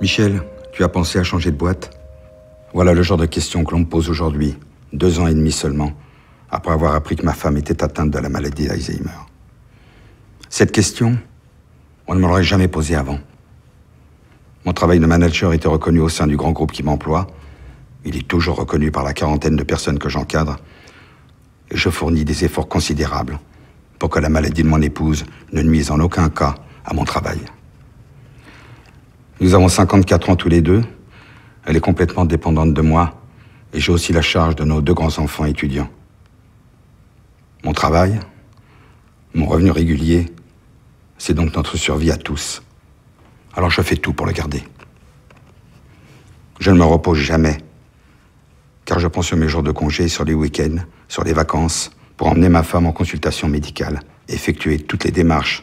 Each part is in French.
Michel, tu as pensé à changer de boîte Voilà le genre de questions que l'on me pose aujourd'hui, deux ans et demi seulement, après avoir appris que ma femme était atteinte de la maladie d'Alzheimer. Cette question, on ne me l'aurait jamais posée avant. Mon travail de manager était reconnu au sein du grand groupe qui m'emploie. Il est toujours reconnu par la quarantaine de personnes que j'encadre. Et je fournis des efforts considérables pour que la maladie de mon épouse ne nuise en aucun cas à mon travail. Nous avons 54 ans tous les deux. Elle est complètement dépendante de moi. Et j'ai aussi la charge de nos deux grands-enfants étudiants. Mon travail, mon revenu régulier, c'est donc notre survie à tous. Alors je fais tout pour le garder. Je ne me repose jamais, car je pense sur mes jours de congé, sur les week-ends, sur les vacances, pour emmener ma femme en consultation médicale, effectuer toutes les démarches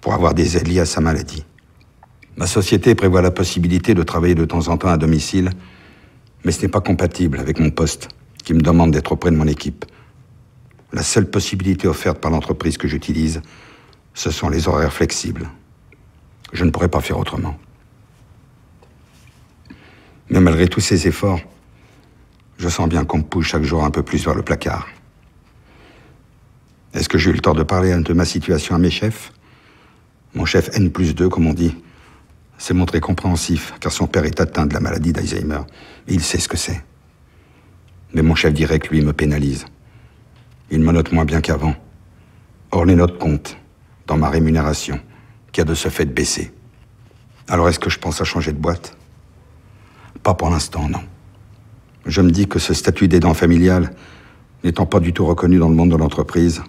pour avoir des aides liées à sa maladie. Ma société prévoit la possibilité de travailler de temps en temps à domicile, mais ce n'est pas compatible avec mon poste, qui me demande d'être auprès de mon équipe. La seule possibilité offerte par l'entreprise que j'utilise, ce sont les horaires flexibles. Je ne pourrais pas faire autrement. Mais malgré tous ces efforts, je sens bien qu'on me pousse chaque jour un peu plus vers le placard. Est-ce que j'ai eu le temps de parler de ma situation à mes chefs Mon chef N plus 2, comme on dit. C'est montré compréhensif, car son père est atteint de la maladie d'Alzheimer, il sait ce que c'est. Mais mon chef direct, lui, me pénalise. Il me note moins bien qu'avant. Or, les notes comptent dans ma rémunération, qui a de ce fait baissé. Alors, est-ce que je pense à changer de boîte Pas pour l'instant, non. Je me dis que ce statut d'aidant familial, n'étant pas du tout reconnu dans le monde de l'entreprise,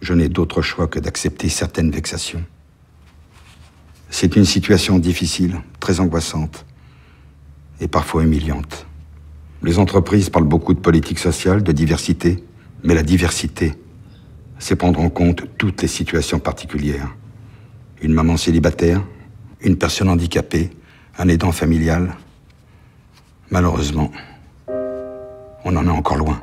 je n'ai d'autre choix que d'accepter certaines vexations. C'est une situation difficile, très angoissante et parfois humiliante. Les entreprises parlent beaucoup de politique sociale, de diversité, mais la diversité, c'est prendre en compte toutes les situations particulières. Une maman célibataire, une personne handicapée, un aidant familial. Malheureusement, on en est encore loin.